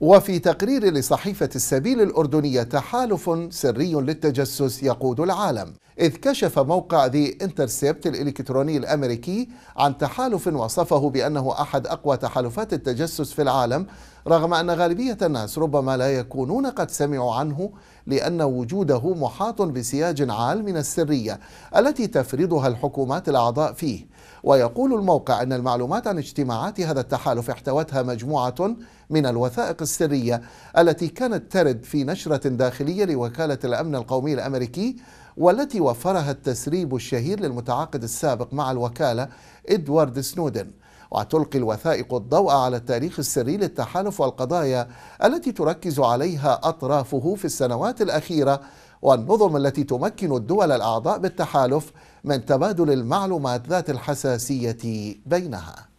وفي تقرير لصحيفة السبيل الأردنية تحالف سري للتجسس يقود العالم إذ كشف موقع ذي Intercept الإلكتروني الأمريكي عن تحالف وصفه بأنه أحد أقوى تحالفات التجسس في العالم رغم أن غالبية الناس ربما لا يكونون قد سمعوا عنه لأن وجوده محاط بسياج عال من السرية التي تفرضها الحكومات الأعضاء فيه ويقول الموقع أن المعلومات عن اجتماعات هذا التحالف احتوتها مجموعة من الوثائق السرية التي كانت ترد في نشرة داخلية لوكالة الأمن القومي الأمريكي والتي وفرها التسريب الشهير للمتعاقد السابق مع الوكالة إدوارد سنودن وتلقي الوثائق الضوء على التاريخ السري للتحالف والقضايا التي تركز عليها أطرافه في السنوات الأخيرة والنظم التي تمكن الدول الأعضاء بالتحالف من تبادل المعلومات ذات الحساسية بينها